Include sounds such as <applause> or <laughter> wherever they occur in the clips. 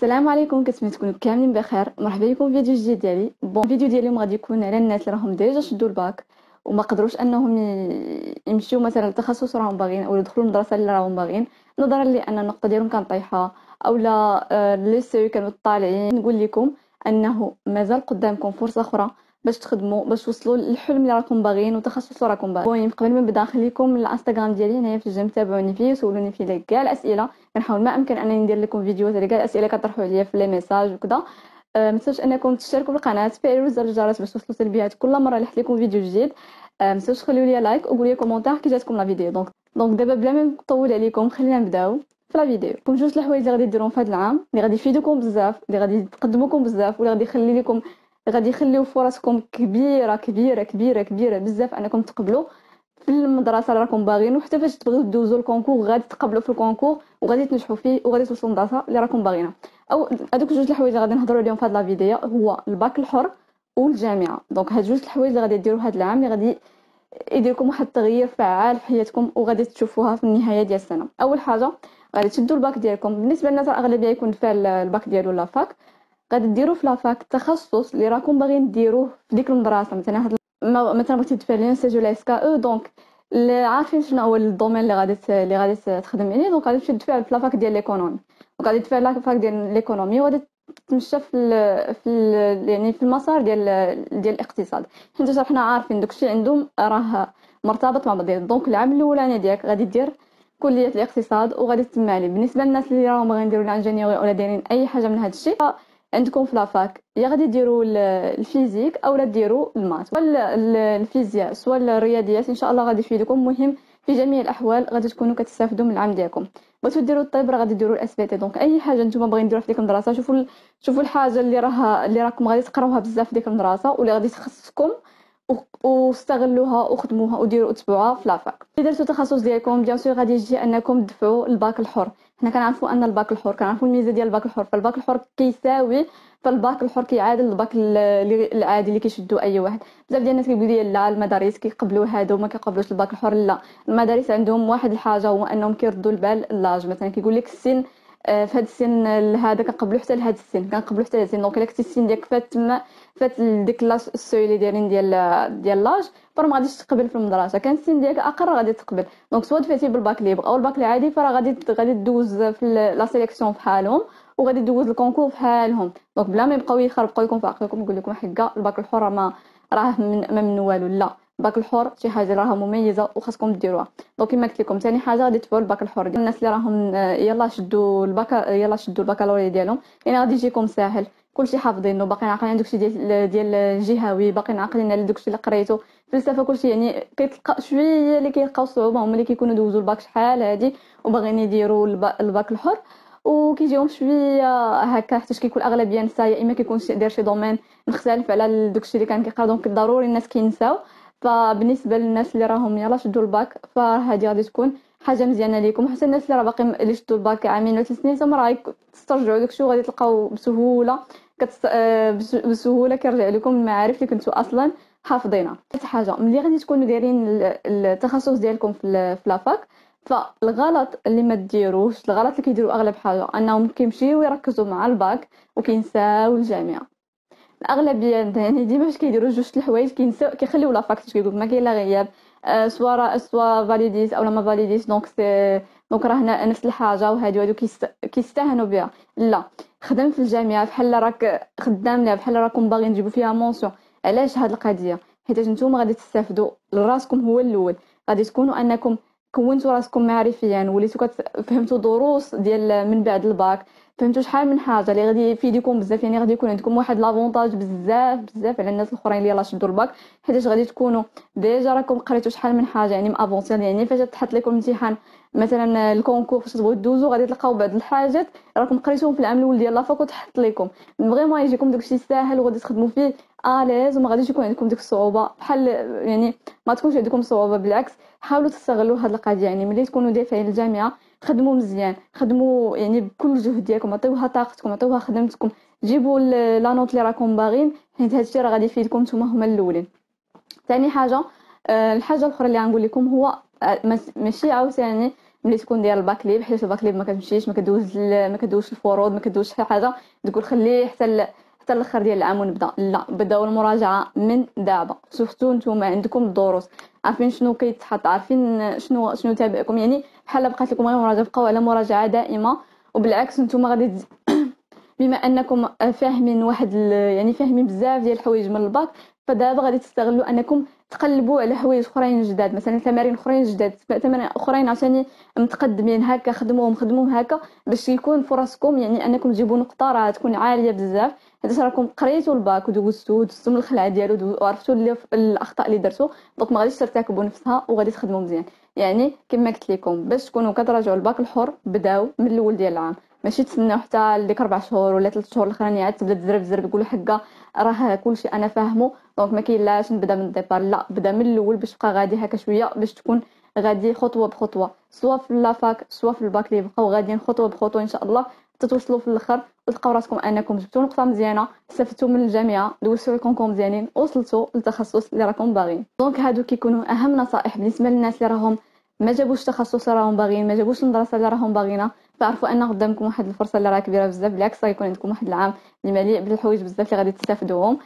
السلام عليكم كنتمنى تكونوا كاملين بخير مرحبا بكم في فيديو جديد ديالي بون فيديو ديال اليوم غادي يكون على الناس اللي راهم ديجا شدوا الباك وما قدروش انهم يمشيو مثلا للتخصص راهم باغيين او يدخلوا المدرسه اللي راهم باغيين نظرا لان النقطه ديالهم كانت طايحه اولا آه، لي سيو كانوا طالعين نقول لكم انه مازال قدامكم فرصه اخرى باش تخدموا باش توصلوا للحلم اللي راكم باغيين والتخصص اللي راكم باغيين المهم قبل ما نبدا نخليكم الانستغرام ديالي هنايا في الجيم تابعوني فيه سولوني فيه كاع الاسئله كنحاول ما امكن انني ندير لكم فيديوهات على كاع الاسئله كطرحوا عليا في لي ميساج وكذا أه، ما تنساوش انكم تشتركوا بالقناه فعلوا زر الجرس باش توصلوا تنبيهات كل مره نحط لكم فيديو جديد أه، ما تنساوش تخليو لي لايك وقولوا لي كومونتير كي جاتكم لا فيديو دونك دونك دابا بلا ما نطول عليكم خلينا نبداو في لا فيديو كون جوج الحوايج اللي غادي ديرهم في هذا العام اللي غادي يفيدوكم بزاف اللي غادي تقدموكم بزاف واللي غادي يخلي لكم غادي يخليو فرصكم كبيره كبيره كبيره كبيره بزاف انكم تقبلوا في المدرسه اللي راكم باغين حتى فاش تبغيو دوزو الكونكور غادي تقبلوا في الكونكور وغادي تنجحوا فيه وغادي توصلوا للمدرسه اللي راكم باغينها او هذوك جوج الحوايج اللي غادي نهضروا عليهم في هاد لا فيديو هو الباك الحر والجامعه دونك هاد جوج الحوايج اللي غادي ديروا هذا العام اللي غادي يدير لكم واحد التغيير فعال في حياتكم وغادي تشوفوها في النهايه ديال السنه اول حاجه غادي تشدوا الباك ديالكم بالنسبه للناس الاغلبيه يكون فيها الباك ديالو لافاك غادي ديروا في لافاك التخصص اللي راكم باغيين ديروه في ديك المدرسه مثلا هاد مثلا بغيتي تبالين سجل اس كي او دونك عارفين شنو هو الدومين اللي غادي اللي غادي تخدم عليه يعني، دونك غادي تمشي تدفع في لافاك ديال ليكونومي دونك غادي تدفع لافاك ديال ليكونومي وغادي تمشى في الـ في الـ يعني في المسار ديال ديال الاقتصاد حيت حنا عارفين داكشي عندهم راه مرتبط مع بعضياتهم دونك العام الاولاني ديالك غادي دير كليه الاقتصاد وغادي تسمع عليه بالنسبه للناس اللي راهم باغيين يديروا الانجينيري ولا دايرين اي حاجه من هذا الشيء عندكم في لافاك يا غادي ديروا الفيزيك او لا ديروا المات ولا الفيزياء سواء الرياضيات ان شاء الله غادي يفيدكم مهم في جميع الاحوال غادي تكونوا كتستافدوا من العام ديالكم بغيتو ديروا الطب راه غادي ديروا الاس بي تي دونك اي حاجه نتوما باغيين ديروها في ديك المدرسه شوفوا شوفوا الحاجه اللي راها اللي راكم غادي تقراوها بزاف في ديك المدرسه واللي غادي تخصكم واستغلوها وخدموها وديروا اتبعوها في لافاك اذا درتو التخصص ديالكم بيان سور غادي يجي انكم تدفعوا الباك الحر حنا كنعرفوا ان الباك الحر كنعرفوا الميزه ديال الباك الحر فالباك الحر كيساوي فالباك الحر كيعادل الباك العادي اللي كيشدو اي واحد بزاف ديال الناس كيقولوا لي لا المدارس كيقبلوا هادو وما كيقبلوش الباك الحر لا المدارس عندهم واحد الحاجه هو انهم كيردوا البال لاج مثلا كيقول لك السن آه، في هذا السن هذا كنقبلو حتى لهذا السن كنقبلو حتى لهذا السن دونك الا كنتي السن ديالك فات تما فات ديك لاج السوي اللي دايرين ديال ديال لاج فراه ما غاديش تقبل في المدرسه كان السن ديالك اقر غادي تقبل دونك سوا دفعتي بالباك لي او الباك العادي فرا غادي غادي دوز في لا سيليكسيون فحالهم وغادي دوز الكونكور فحالهم دونك بلا ما يبقاو يخربقوا لكم في عقلكم يقول لكم حكا الباك الحر ما راه من ما والو لا باك الحر شي حاجه راها مميزه وخاصكم ديروها دونك كما قلت لكم ثاني حاجه غادي تبعوا الباك الحر ديال الناس اللي راهم آه، يلا شدوا الباك يلا شدوا الباكالوريا ديالهم يعني غادي يجيكم ساهل كلشي حافظينه باقيين عاقلين داكشي ديال آه، ديال الجهوي باقيين عاقلين على داكشي اللي قريتو فلسفه كلشي يعني كيتلقى شويه اللي كيلقاو صعوبه هما اللي كيكونوا دوزوا الباك شحال هادي وباغيين يديروا الباك الحر وكيجيهم شويه هكا حيت كيكون الاغلبيه نسا يا اما كيكون داير شي دومين مختلف على داكشي اللي كان كيقرا دونك ضروري الناس كينساو كي فبالنسبه للناس اللي راهم يلا شدوا الباك فهذه غادي تكون حاجه مزيانه ليكم حتى الناس اللي راه باقي اللي شدوا الباك عامين ولا سنين ثم راه تسترجعوا داكشي وغادي تلقاو بسهوله كتس... آه، بسهوله كيرجع لكم المعارف اللي كنتوا اصلا حافظينها ثالث حاجه ملي غادي تكونوا دايرين التخصص ديالكم في فلافاك فالغلط اللي ما ديروش الغلط اللي كيديروا اغلب حاجه انهم كيمشيو يركزوا مع الباك وكينساو الجامعه الاغلبيه يعني ديما باش كيديروا جوج الحوايج كينساو كيخليو لا فاكتور كيقول ما كاين لا غياب آه، سوا سوا فاليديت اولا ما فاليديس دونك سي دونك راه هنا نفس الحاجه وهادو هادو كيستهنوا بها لا خدم في الجامعه بحال راك خدام لها بحال راكم باغيين تجيبوا فيها مونسيون علاش هاد القضيه حيت نتوما غادي تستافدوا لراسكم هو الاول غادي تكونوا انكم كونتوا راسكم معرفيا وليتوا كتفهمتوا دروس ديال من بعد الباك فهمتوا شحال من حاجه اللي غادي يفيدكم بزاف يعني غادي يكون عندكم واحد لافونتاج بزاف بزاف على الناس الاخرين اللي يلاه شدوا الباك حيت غادي تكونوا ديجا راكم قريتوا شحال من حاجه يعني مافونسيون يعني فاش تحط لكم امتحان مثلا الكونكور فاش تبغوا دوزو غادي تلقاو بعض الحاجات راكم قريتوهم في العام الاول ديال لافاك وتحط لكم فريمون يجيكم داكشي ساهل وغادي تخدموا فيه اليز وما غاديش يكون عندكم ديك الصعوبه بحال يعني ما تكونش عندكم صعوبه بالعكس حاولوا تستغلوا هاد القضيه يعني ملي تكونوا دافعين للجامعه خدموا مزيان خدموا يعني بكل جهد ديالكم عطيوها طاقتكم عطيوها خدمتكم جيبوا لا نوت اللي راكم باغين حيت هادشي راه غادي يفيدكم نتوما هما الاولين ثاني حاجه آه، الحاجه الاخرى اللي غنقول لكم هو آه، ماشي عاوتاني ملي تكون داير الباك ليب حيت الباك ليب ما كتمشيش ما كدوز ما كدوزش الفروض ما كدوزش شي حاجه تقول خليه حتى الاخر ديال العام ونبدا لا بداو المراجعه من دابا سورتو نتوما عندكم الدروس عارفين شنو كيتحط عارفين شنو شنو تابعكم يعني بحال بقات لكم غير مراجعه بقاو على مراجعه دائمه وبالعكس نتوما غادي <coughs> بما انكم فاهمين واحد يعني فاهمين بزاف ديال الحوايج من الباك فدابا غادي تستغلوا انكم تقلبوا على حوايج اخرين جداد مثلا تمارين اخرين جداد تمارين اخرين عاوتاني متقدمين هكا خدموهم خدموهم هكا باش يكون فرصكم يعني انكم تجيبوا نقطه راه تكون عاليه بزاف حيت راكم قريتوا الباك ودوزتوا دوزتوا من الخلعه ديالو وعرفتوا اللي الاخطاء اللي درتو دونك ما غاديش ترتكبوا نفسها وغادي تخدموا مزيان يعني كما قلت لكم باش تكونوا كتراجعوا الباك الحر بداو من الاول ديال العام ماشي تسناو حتى ديك 4 شهور ولا 3 شهور الاخرين يعني عاد تبدا تزرب زرب يقولوا حقه راه كلشي انا فاهمه دونك ما كاينلاش نبدا من الديبار لا بدا من الاول باش تبقى غادي هكا شويه باش تكون غادي خطوه بخطوه سواء في لافاك سواء في الباك اللي بقاو غاديين خطوه بخطوه ان شاء الله تتوصلوا في الاخر وتلقاو راسكم انكم جبتوا نقطه مزيانه استفدتوا من الجامعه دوزتوا الكونكور مزيانين وصلتوا للتخصص اللي راكم باغين دونك هادو كيكونوا اهم نصائح بالنسبه للناس اللي راهم ما جابوش تخصص راهم باغين ما جابوش المدرسه اللي راهم باغينها تعرفوا ان قدامكم واحد الفرصه اللي راه كبيره بزاف بالعكس غيكون عندكم واحد العام المليء بالحوايج بزاف اللي غادي تستافدوهم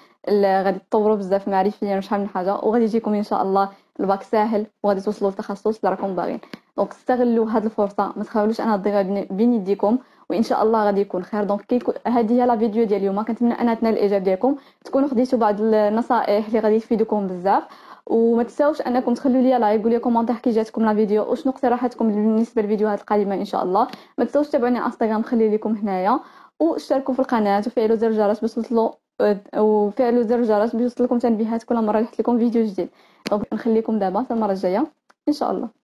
غادي تطوروا بزاف معرفيا وشحال من حاجه وغادي يجيكم ان شاء الله الباك ساهل وغادي توصلوا للتخصص اللي راكم باغيين دونك استغلوا هذه الفرصه ما تخاولوش انا تضيع بين يديكم وان شاء الله غادي يكون خير دونك كي هذه هي لا فيديو ديال اليوم كنتمنى انها تنال الاعجاب ديالكم تكونوا خديتوا بعض النصائح اللي غادي تفيدكم بزاف وما تنساوش انكم تخلوا لي لايك لي كومونتير كي جاتكم لا فيديو وشنو اقتراحاتكم بالنسبه للفيديوهات القادمه ان شاء الله ما تنساوش تابعوني انستغرام خلي لكم هنايا واشتركوا في القناه وفعلوا زر الجرس باش توصلوا وفعلوا زر الجرس باش يوصلكم تنبيهات كل مره نحط لكم فيديو جديد دونك نخليكم دابا في المره الجايه ان شاء الله